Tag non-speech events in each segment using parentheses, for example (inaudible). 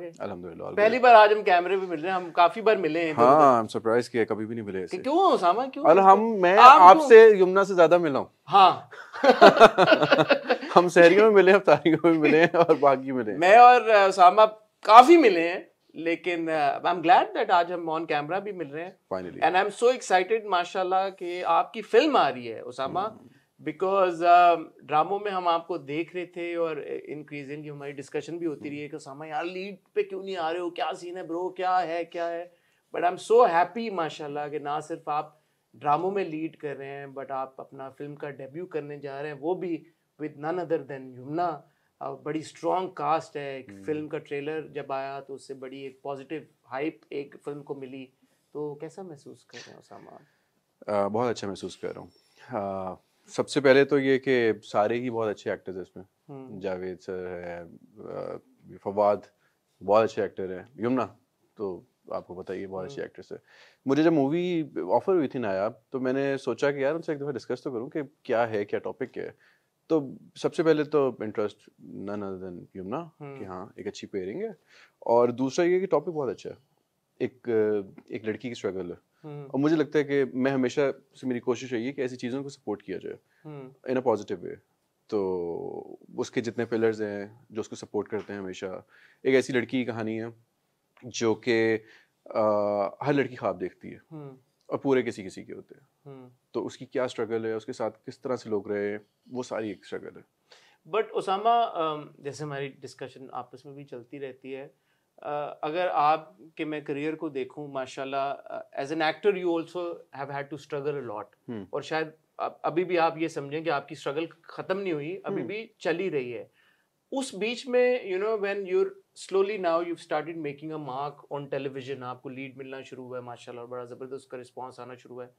पहली बार आज हम कैमरे भी मिल रहे हैं हम काफी बार मिले हैं तो हाँ आई सरप्राइज किया कभी भी नहीं मिले ऐसे क्यों सामा क्यों अरे हम मैं आपसे यमुना से ज्यादा मिला हूँ हाँ (laughs) हम शहरियों में मिले अफ्तारियों में मिले और बाकी मिले मैं और सामा काफी मिले हैं लेकिन आई एम ग्लैड दैट आज हम ऑन कैमरा भी मिल रहे हैं finally and I am so excited माशाल्लाह कि आपकी फिल्म आ रही है उसामा hmm. बिकॉज ड्रामो ड्रामों में हम आपको देख रहे थे और इंक्रीजिंग की हमारी डिस्कशन भी होती हम्म। रही है कि सामा यार लीड पे क्यों नहीं आ रहे हो क्या सीन है ब्रो क्या है क्या है but I am so happy माशाल्लाह कि ना सिर्फ आप ड्रामों में लीड कर रहे हैं बट आप अपना फिल्म का डेब्यू करने जा रहे हैं वो भी with none other than Yamuna बड़ी स्ट्रॉन्ग कास्ट है एक फिल्म हम्म। का ट्रेलर जब आया तो उससे बड़ी एक पॉजिटिव हाइप एक फिल्म को मिली तो कैसा महसूस कर रहे हैं सामा बहुत अच्छा महसूस कर रहा हूँ सबसे पहले तो ये कि सारे ही बहुत अच्छे एक्टर्स हैं इसमें हम्म। जावेद सर है फवाद बहुत अच्छे एक्टर हैं यमुना तो आपको पता ही बहुत अच्छी एक्ट्रेस हम्म। है मुझे जब मूवी ऑफर हुई थी नायाब तो मैंने सोचा कि यार उनसे एक दफ़ा डिस्कस तो करूँ कि क्या है क्या टॉपिक क्या है तो सबसे पहले तो interest none other than Yamuna हम्म। कि हाँ एक अच्छी पेयरिंग है और दूसरा ये कि टॉपिक बहुत अच्छा है एक एक लड़की की स्ट्रगल है हम्म। और मुझे लगता है कि मैं हमेशा से मेरी कोशिश रही है कि ऐसी चीज़ों को सपोर्ट किया जाए इन अ पॉजिटिव वे तो उसके जितने पिलर्स हैं जो उसको सपोर्ट करते हैं हमेशा एक ऐसी लड़की की कहानी है जो कि हर लड़की ख्वाब देखती है हम्म। और पूरे किसी किसी के होते हैं हम्म। तो उसकी क्या स्ट्रगल है उसके साथ किस तरह से लोग रहे हैं वो सारी एक स्ट्रगल है बट उसामा जैसे हमारी डिस्कशन आपस में भी चलती रहती है अगर आप के मैं करियर को देखूं माशाल्लाह as an actor you also have had to struggle a lot हम्म। और शायद अभी भी आप ये समझें कि आपकी स्ट्रगल खत्म नहीं हुई अभी हम्म। भी चली रही है उस बीच में you know when you're slowly now you started making a mark on television आपको लीड मिलना शुरू हुआ है माशाल्लाह और बड़ा ज़बरदस्त उसका रिस्पॉन्स आना शुरू हुआ है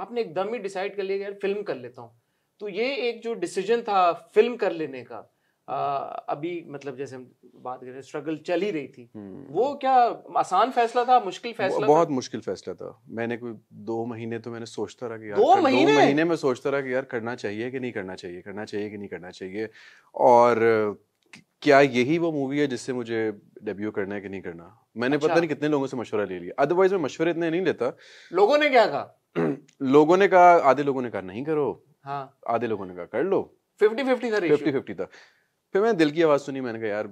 आपने एकदम ही डिसाइड कर लिया यार फिल्म कर लेता हूँ तो ये एक जो डिसीजन था फिल्म कर लेने का अभी मतलब जैसे हम बात करें स्ट्रगल चल ही रही थी हम्म। वो क्या आसान फैसला था मुश्किल फैसला बहुत था? मुश्किल फैसला था मैंने कोई दो महीने तो मैंने सोचता रहा कि यार दो महीने दो महीने में सोचता रहा कि यार करना चाहिए कि नहीं करना चाहिए करना चाहिए कि नहीं करना चाहिए और क्या यही वो मूवी है जिससे मुझे डेब्यू करना है कि नहीं करना मैंने अच्छा। पता नहीं कितने लोगों से मशवरा ले लिया अदरवाइज मैं मशवरे इतने नहीं लेता लोगों ने क्या कहा (clears throat) लोगों ने कहा आधे लोगों ने कहा नहीं करो हाँ आधे लोगों ने कहा कर लो फिफ्टी फिफ्टी था फिफ्टी फिफ्टी था फिर मैंने दिल की आवाज़ सुनी मैंने कहा यार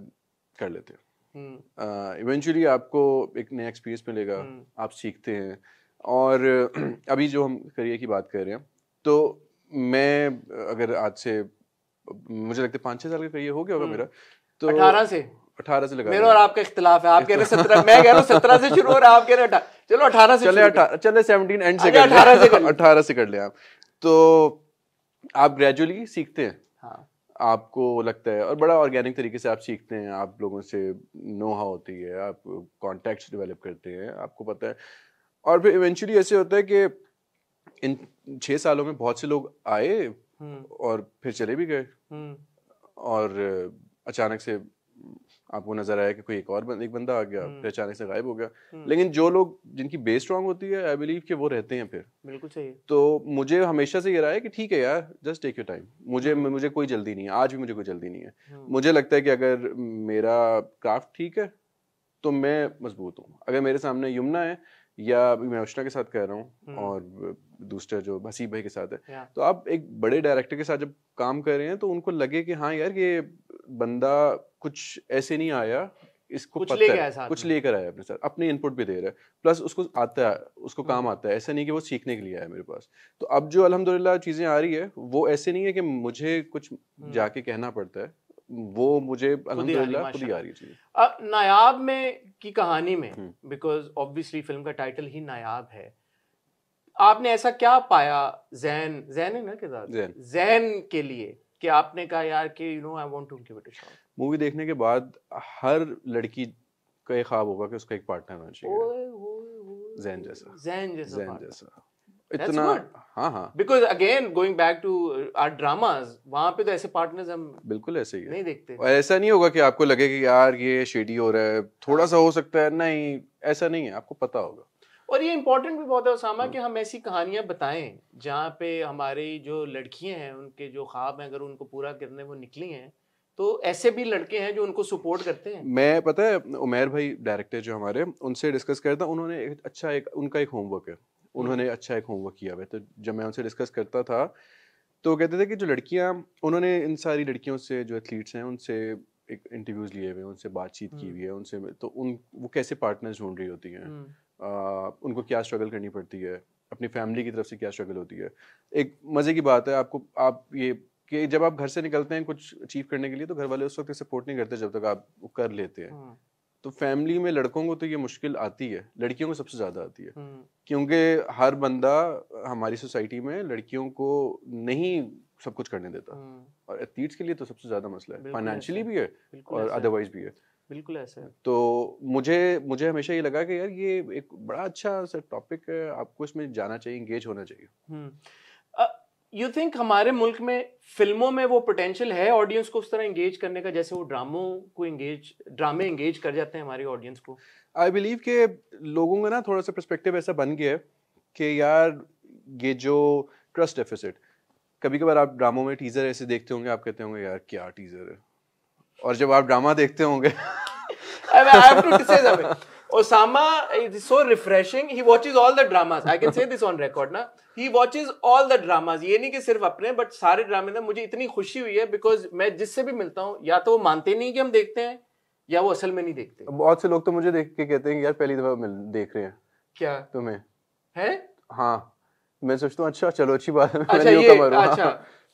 कर लेते हैं इवेंचुअली हम्म। uh, आपको एक नया एक्सपीरियंस मिलेगा हम्म। आप सीखते हैं और (clears throat) अभी जो हम करियर की बात कर रहे हैं तो मैं अगर आज से मुझे लगता है पाँच छः साल का करियर हो गया होगा हम्म। मेरा तो अठारह से अठारह से लगा मेरा और आपका इख्तलाफ है आप कह रहे सत्रह मैं कह रहा हूँ सत्रह से शुरू हो रहा है आप कह रहे हैं चलो अठारह से चले चले सेवनटीन एंड से अठारह अच्छा, से अठारह से कर (laughs) लें आप तो आप ग्रेजुअली सीखते हैं हाँ। आपको लगता है और बड़ा ऑर्गेनिक तरीके से आप सीखते हैं आप लोगों से नो हाउ होती है आप कॉन्टैक्ट्स डेवलप करते हैं आपको पता है और फिर इवेंचुअली ऐसे होता है कि इन छः सालों में बहुत से लोग आए हम्म। और फिर चले भी गए हम्म। और अचानक से आपको नजर आया कि कोई एक और बंद, एक बंदा आ गया हम्म। फिर अचानक से गायब हो गया हम्म। लेकिन जो लोग जिनकी बेस स्ट्रांग होती है आई बिलीव कि वो रहते हैं फिर बिल्कुल सही तो मुझे हमेशा से ये रहा है कि ठीक है यार जस्ट टेक योर टाइम मुझे हम्म। मुझे कोई जल्दी नहीं है आज भी मुझे कोई जल्दी नहीं है मुझे लगता है कि अगर मेरा क्राफ्ट ठीक है तो मैं मजबूत हूँ अगर मेरे सामने यमुना है या मैं उष्णा के साथ कह रहा हूँ और दूसरा जो हसीब भाई के साथ है तो आप एक बड़े डायरेक्टर के साथ जब काम कर रहे हैं तो उनको लगे कि हाँ यार ये बंदा कुछ ऐसे नहीं आया इसको कुछ पता है कुछ लेकर आया अपने साथ अपने इनपुट भी दे रहा है प्लस उसको आता है उसको हम्म। काम आता है ऐसा नहीं कि वो सीखने के लिए आया मेरे पास तो अब जो अल्हम्दुलिल्लाह चीज़ें आ रही है वो ऐसे नहीं है कि मुझे कुछ हम्म। जाके कहना पड़ता है वो मुझे अब नायाब में की कहानी में बिकॉज ऑब्वियसली फिल्म का टाइटल ही नायाब है आपने ऐसा क्या पाया जैन जैन है ना के साथ जैन।, जैन के लिए कि आपने कहा यार कि you know I want to give it a shot movie देखने के बाद हर लड़की का एक ख्वाब होगा कि उसका एक पार्टनर होना चाहिए जैन जैसा जैन जैसा जैन जैसा इतना हाँ हाँ because again going back to our dramas वहाँ पे तो ऐसे पार्टनर्स हम बिल्कुल ऐसे ही नहीं देखते और ऐसा नहीं होगा कि आपको लगे कि यार ये शेडी हो रहा है थोड़ा सा हो सकता है नहीं ऐसा नहीं है आपको पता होगा और ये इम्पोर्टेंट भी बहुत है उसामा हाँ। कि हम ऐसी कहानियां बताएं जहाँ पे हमारी जो लड़कियां हैं उनके जो ख्वाब हैं अगर उनको पूरा करने वो निकली हैं तो ऐसे भी लड़के हैं जो उनको सपोर्ट करते हैं मैं पता है उमेर भाई डायरेक्टर जो हमारे उनसे डिस्कस करता उन्होंने एक अच्छा एक उनका एक होमवर्क है हम्म। उन्होंने अच्छा एक होमवर्क किया हुआ तो जब मैं उनसे डिस्कस करता था तो कहते थे कि जो लड़कियाँ उन्होंने इन सारी लड़कियों से जो एथलीट्स हैं उनसे एक इंटरव्यूज लिए हुए उनसे बातचीत की हम्म। हुई है उनसे तो उन वो कैसे पार्टनर्स ढूंढ रही होती हैं हम्म। उनको क्या स्ट्रगल करनी पड़ती है अपनी फैमिली की तरफ से क्या स्ट्रगल होती है एक मज़े की बात है आपको आप ये कि जब आप घर से निकलते हैं कुछ अचीव करने के लिए तो घर वाले उस वक्त सपोर्ट नहीं करते जब तक आप कर लेते हैं हम्म। तो फैमिली में लड़कों को तो ये मुश्किल आती है लड़कियों को सबसे ज़्यादा आती है हम्म। क्योंकि हर बंदा हमारी सोसाइटी में लड़कियों को नहीं सब कुछ करने देता हम्म। और एथलीट्स के लिए तो सबसे ज़्यादा मसला है फाइनेंशियली भी है और अदरवाइज भी है बिल्कुल ऐसे तो मुझे मुझे हमेशा ये लगा कि यार ये एक बड़ा अच्छा सर टॉपिक है आपको इसमें जाना चाहिए इंगेज होना चाहिए यू हम्म। थिंक हमारे मुल्क में फिल्मों में वो पोटेंशियल है ऑडियंस को उस तरह इंगेज करने का जैसे वो ड्रामों को इंगेज ड्रामे इंगेज कर जाते हैं हमारी ऑडियंस को आई बिलीव के लोगों का ना थोड़ा सा परस्पेक्टिव ऐसा बन गया है कि यार ये जो ट्रस्ट डेफिसिट कभी कभार आप ड्रामों में टीजर ऐसे देखते होंगे आप कहते होंगे यार क्या टीजर है और जब आप ड्रामा देखते होंगे Osama eh, is so refreshing. He watches all the dramas. I can say this on record, na. He watches all the dramas. ये नहीं कि सिर्फ अपने सारे ड्रामे ना मुझे इतनी खुशी हुई है बिकॉज मैं जिससे भी मिलता हूँ या तो वो मानते नहीं कि हम देखते हैं या वो असल में नहीं देखते बहुत से लोग तो मुझे देख के कहते हैं यार पहली दफा मिल देख रहे हैं क्या तुम्हें है हाँ मैं सोचता हूँ अच्छा चलो अच्छी बात है अच्छा, ये, अच्छा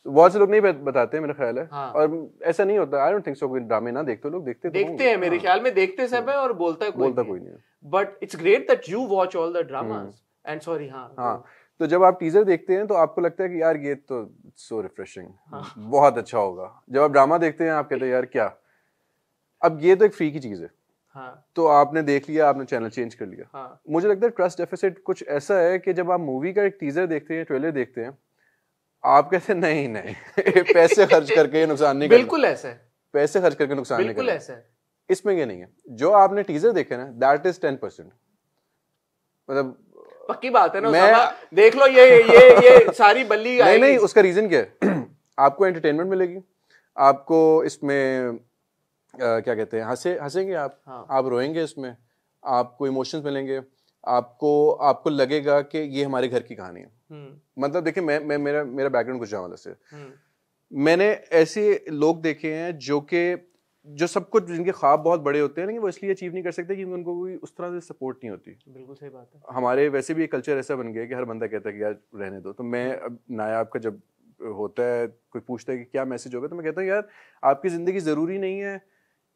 बहुत से लोग नहीं बताते मेरा ख्याल है हाँ। और ऐसा नहीं होता आई डोंट थिंक सो कोई ड्रामे ना देखते लोग देखते तो देखते हैं मेरे हाँ। ख्याल में देखते सब है और बोलता कोई बोलता कोई नहीं but it's great that you watch all the dramas and sorry हाँ हाँ तो जब आप टीजर देखते हैं तो आपको लगता है कि यार ये तो सो रिफ्रेशिंग हाँ. बहुत अच्छा होगा जब आप ड्रामा देखते हैं आप कहते हैं यार क्या अब ये तो एक फ्री की चीज है हाँ. तो आपने देख लिया आपने चैनल चेंज कर लिया हाँ. मुझे लगता है ट्रस्ट डेफिसिट कुछ ऐसा है कि जब आप मूवी का एक टीजर देखते हैं ट्रेलर देखते हैं आप कैसे नहीं नहीं (laughs) पैसे खर्च करके ये नुकसान नहीं बिल्कुल ऐसे पैसे खर्च करके नुकसान बिल्कुल ऐसे इसमें ये नहीं है जो आपने टीजर देखे ना दैट इज टेन परसेंट मतलब पक्की बात है ना मैं देख लो ये ये ये सारी बल्ली नहीं नहीं उसका रीजन क्या है (clears throat) आपको एंटरटेनमेंट मिलेगी आपको इसमें आ, क्या कहते हैं हंसे हंसेंगे आप हाँ. आप रोएंगे इसमें आपको इमोशंस मिलेंगे आपको आपको लगेगा कि ये हमारे घर की कहानी है हम्म। मतलब देखिए मैं मैं मेरा मेरा बैकग्राउंड कुछ हवाला से हम्म। मैंने ऐसे लोग देखे हैं जो कि जो सब कुछ जिनके ख्वाब बहुत बड़े होते हैं लेकिन वो इसलिए अचीव नहीं कर सकते क्योंकि उनको कोई उस तरह से सपोर्ट नहीं होती बिल्कुल सही बात है हमारे वैसे भी एक कल्चर ऐसा बन गया कि हर बंदा कहता है कि यार रहने दो तो मैं हम्म। अब नायाब का जब होता है कोई पूछता है कि क्या मैसेज होगा तो मैं कहता हूँ यार आपकी ज़िंदगी ज़रूरी नहीं है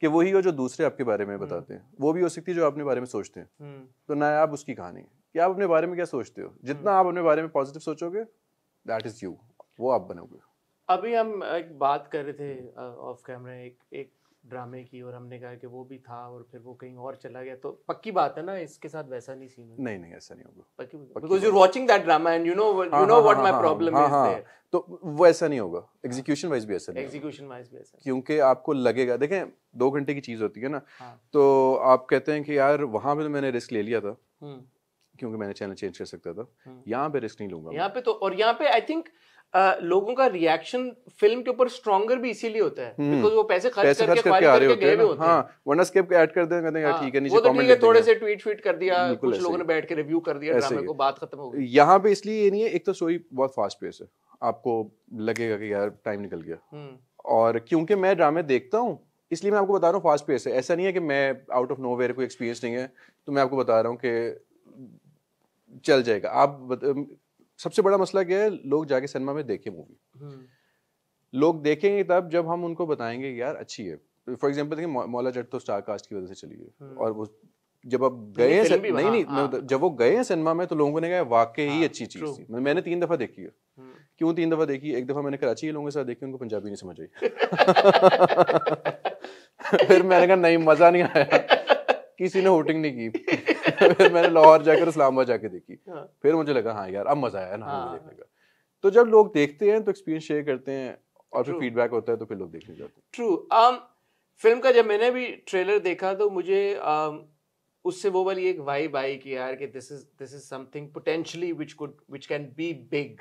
कि वही हो जो दूसरे आपके बारे में बताते हैं वो भी हो सकती है जो आपने बारे में सोचते हैं तो नायाब उसकी कहानी है कि आप अपने बारे में क्या सोचते हो जितना हम्म। आप अपने बारे में पॉजिटिव सोचोगे दैट इज यू वो आप बनोगे अभी हम एक बात कर रहे थे ऑफ कैमरा एक एक ड्रामे की और हमने कहा कि वो भी था और फिर वो कहीं और चला गया तो पक्की बात है ना इसके साथ वैसा नहीं सीन नहीं नहीं ऐसा नहीं होगा because you are watching that drama and you know you know what my problem is there तो वो ऐसा नहीं होगा एग्जीक्यूशन वाइज भी ऐसा नहीं एग्जीक्यूशन वाइज भी ऐसा क्योंकि आपको लगेगा देखें दो घंटे की चीज होती है ना हाँ। तो आप कहते हैं कि यार वहां पे तो मैंने रिस्क ले लिया था हम्म। क्योंकि मैंने चैनल चेंज कर सकता था हम्म। यहाँ पे रिस्क नहीं लूंगा यहाँ पे तो और यहाँ पे आई थिंक लोगों का रिएक्शन फिल्म के ऊपर स्ट्रॉन्गर भी इसीलिए होता है बिकॉज हम्म। वो पैसे खर्च पैसे करके, करके आ रहे होते हैं हाँ वरना ऐड कर देते कहते हैं हाँ, ठीक है नीचे कमेंट तो थोड़े से ट्वीट ट्वीट कर दिया कुछ लोगों ने बैठ के रिव्यू कर दिया ड्रामे को बात खत्म हो गई यहाँ पे इसलिए ये नहीं है एक तो स्टोरी बहुत फास्ट पेस है आपको लगेगा कि यार टाइम निकल गया हम्म। और क्योंकि मैं ड्रामे देखता हूँ इसलिए मैं आपको बता रहा हूँ फास्ट पेस है ऐसा नहीं है कि मैं आउट ऑफ नो कोई एक्सपीरियंस नहीं है तो मैं आपको बता रहा हूँ कि चल जाएगा आप सबसे बड़ा मसला क्या है लोग जाके सिनेमा में देखें मूवी हम्म। लोग देखेंगे तब जब हम उनको बताएंगे यार अच्छी है फॉर एग्जाम्पल देखिए मौला जट तो स्टार कास्ट की वजह से चली गई हम्म। और वो जब आप तो गए नहीं नहीं, हाँ। जब वो गए हैं सिनेमा में तो लोगों ने कहा वाकई हाँ, ही अच्छी चीज थी मैंने तीन दफा देखी है हम्म। क्यों तीन दफा देखी एक दफा मैंने कराची के लोगों के साथ देखी उनको पंजाबी नहीं समझ आई (laughs) (laughs) फिर मैंने कहा नहीं मजा नहीं आया किसी ने होटिंग नहीं की (laughs) मैंने लाहौर जाकर इस्लामाबाद जाके देखी हाँ. फिर मुझे लगा हाँ यार अब मजा आया ना हाँ. देखने का तो जब लोग देखते हैं तो एक्सपीरियंस शेयर करते हैं और फिर फीडबैक होता है तो फिर लोग देखने जाते हैं ट्रू फिल्म um, का जब मैंने भी ट्रेलर देखा तो मुझे um, उससे वो वाली एक वाइब आई कि यार कि this is this is something potentially which could which can be big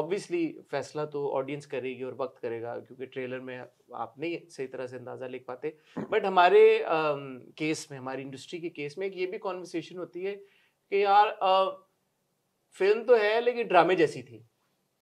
obviously फैसला तो ऑडियंस करेगी और वक्त करेगा क्योंकि ट्रेलर में आप नहीं सही तरह से अंदाज़ा लिख पाते बट हमारे केस um, में हमारी इंडस्ट्री के केस में एक ये भी कॉन्वर्सेशन होती है कि यार फिल्म तो है लेकिन ड्रामे जैसी थी